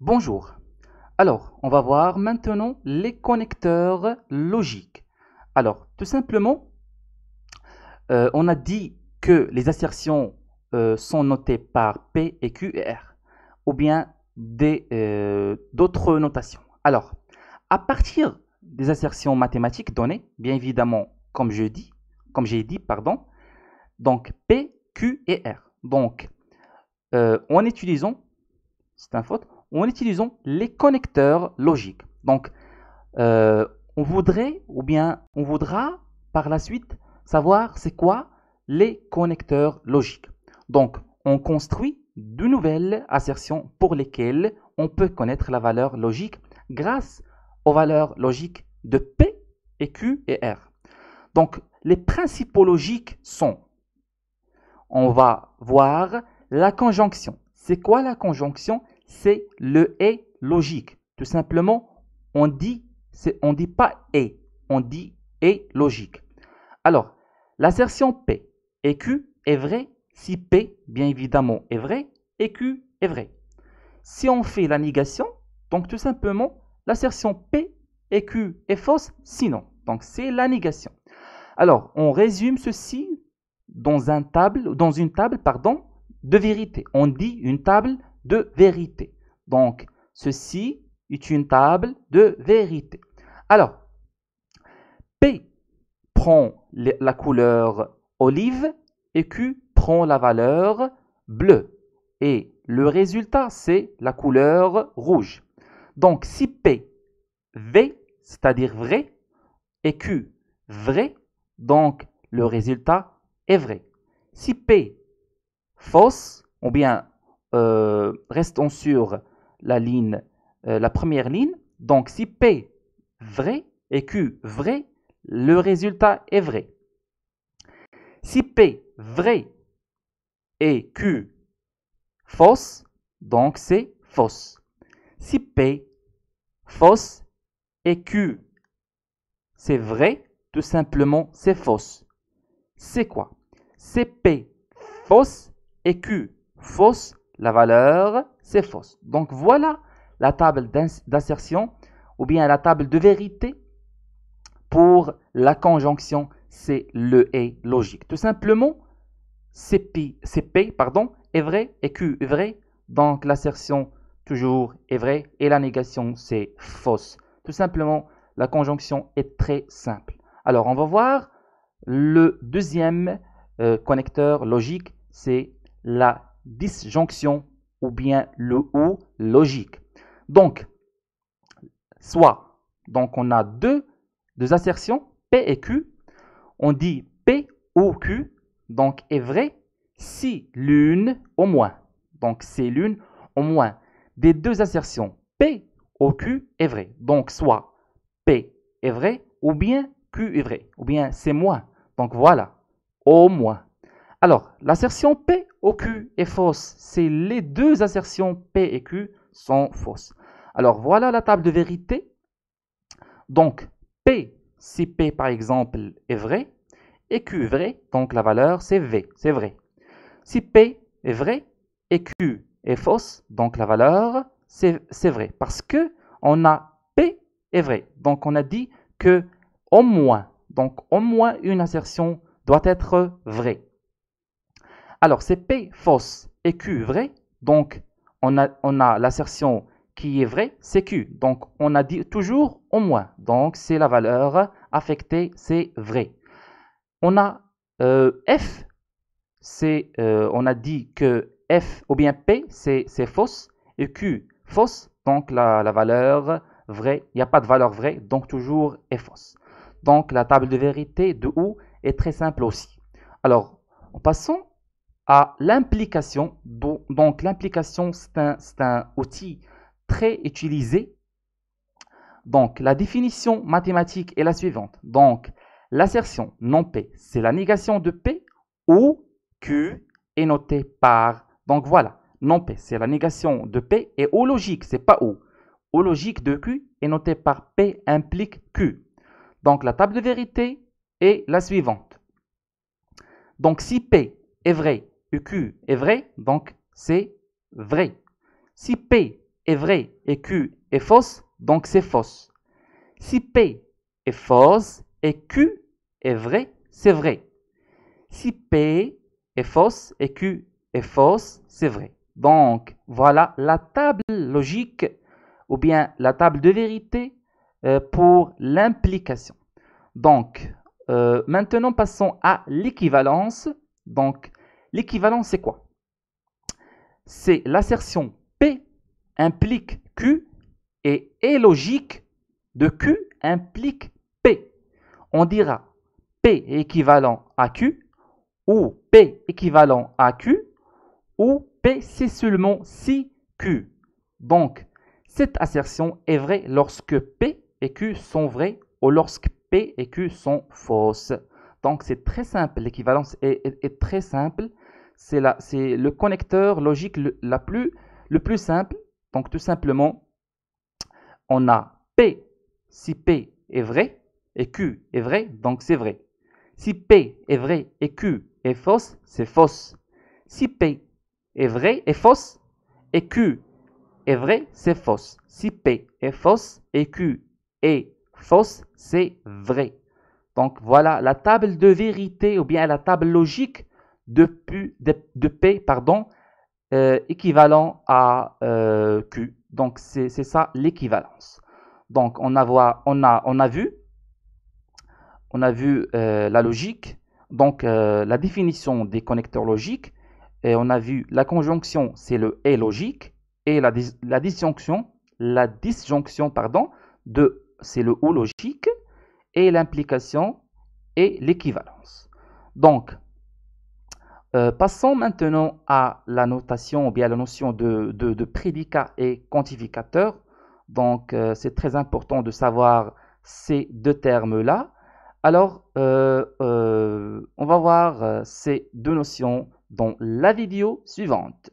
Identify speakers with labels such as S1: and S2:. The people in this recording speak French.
S1: Bonjour. Alors, on va voir maintenant les connecteurs logiques. Alors, tout simplement, euh, on a dit que les assertions euh, sont notées par P et Q et R, ou bien euh, d'autres notations. Alors, à partir des assertions mathématiques données, bien évidemment, comme je dis, comme j'ai dit, pardon, donc P, Q et R. Donc, en utilisant, c'est un faute, en utilisant les connecteurs logiques. Donc, euh, on voudrait ou bien on voudra par la suite savoir c'est quoi les connecteurs logiques. Donc, on construit de nouvelles assertions pour lesquelles on peut connaître la valeur logique grâce aux valeurs logiques de P et Q et R. Donc, les principaux logiques sont, on va voir la conjonction. C'est quoi la conjonction c'est le est logique. Tout simplement, on dit, on dit pas est, on dit est logique. Alors, l'assertion P et Q est vraie si P, bien évidemment, est vrai et Q est vrai. Si on fait la négation, donc tout simplement, l'assertion P et Q est fausse sinon. Donc, c'est la négation. Alors, on résume ceci dans, un table, dans une table pardon, de vérité. On dit une table de vérité. Donc, ceci est une table de vérité. Alors, P prend la couleur olive et Q prend la valeur bleue. Et le résultat, c'est la couleur rouge. Donc, si P, V, c'est-à-dire vrai, et Q, vrai, donc le résultat est vrai. Si P, fausse, ou bien euh, restons sur la ligne, euh, la première ligne. Donc si P vrai et Q vrai, le résultat est vrai. Si P vrai et Q fausse, donc c'est fausse. Si P fausse et Q c'est vrai, tout simplement c'est fausse. C'est quoi C'est P fausse et Q fausse la valeur, c'est fausse. Donc voilà la table d'assertion ou bien la table de vérité pour la conjonction c'est le et logique. Tout simplement, c'est p pardon, est vrai et Q est vrai. Donc l'assertion toujours est vraie et la négation c'est fausse. Tout simplement, la conjonction est très simple. Alors on va voir le deuxième euh, connecteur logique, c'est la disjonction ou bien le ou logique. Donc, soit, donc on a deux, deux assertions, P et Q. On dit P ou Q, donc est vrai si l'une au moins, donc c'est l'une au moins des deux assertions P ou Q est vrai. Donc soit P est vrai ou bien Q est vrai, ou bien c'est moins. Donc voilà, au moins. Alors, l'assertion P au Q est fausse. C'est les deux assertions P et Q sont fausses. Alors, voilà la table de vérité. Donc, P, si P par exemple est vrai, et Q est vrai, donc la valeur c'est V, c'est vrai. Si P est vrai et Q est fausse, donc la valeur c'est vrai. Parce que on a P est vrai. Donc on a dit que au moins, donc au moins une assertion doit être vraie. Alors, c'est P fausse et Q vrai. Donc, on a, on a l'assertion qui est vraie, c'est Q. Donc, on a dit toujours au moins. Donc, c'est la valeur affectée, c'est vrai. On a euh, F, c'est, euh, on a dit que F ou bien P, c'est fausse. Et Q, fausse. Donc, la, la valeur vraie, il n'y a pas de valeur vraie. Donc, toujours est fausse. Donc, la table de vérité de OU est très simple aussi. Alors, en passant à l'implication. Donc l'implication, c'est un, outil très utilisé. Donc la définition mathématique est la suivante. Donc l'assertion non P, c'est la négation de P ou Q est noté par. Donc voilà, non P, c'est la négation de P et O logique, c'est pas O. O logique de Q est noté par P implique Q. Donc la table de vérité est la suivante. Donc si P est vrai Q est vrai, donc c'est vrai. Si P est vrai et Q est fausse, donc c'est fausse. Si P est fausse et Q est vrai, c'est vrai. Si P est fausse et Q est fausse, c'est vrai. Donc voilà la table logique ou bien la table de vérité euh, pour l'implication. Donc euh, maintenant passons à l'équivalence. Donc L'équivalent, c'est quoi C'est l'assertion P implique Q et est logique de Q implique P. On dira P équivalent à Q ou P équivalent à Q ou P c'est seulement si Q. Donc, cette assertion est vraie lorsque P et Q sont vrais ou lorsque P et Q sont fausses. Donc, c'est très simple. L'équivalence est, très simple c'est le connecteur logique le, la plus, le plus simple. Donc tout simplement, on a P si P est vrai et Q est vrai, donc c'est vrai. Si P est vrai et Q est fausse, c'est fausse. Si P est vrai et fausse et Q est vrai, c'est fausse. Si P est fausse et Q est fausse, c'est vrai. Donc voilà la table de vérité ou bien la table logique de, de, P pardon, euh, équivalent à euh, Q. Donc, c'est ça l'équivalence. Donc, on a, on, a, on a vu, on a vu euh, la logique, donc la définition des connecteurs logiques, et on a vu la conjonction, c'est le et logique, et la, disjonction, la disjonction, pardon, de c'est le ou logique, et l'implication et l'équivalence. Donc, euh, passons maintenant à la notation ou bien à la notion de, prédicat et quantificateur. Donc, euh, c'est très important de savoir ces deux termes-là. Alors, euh, on va voir ces deux notions dans la vidéo suivante.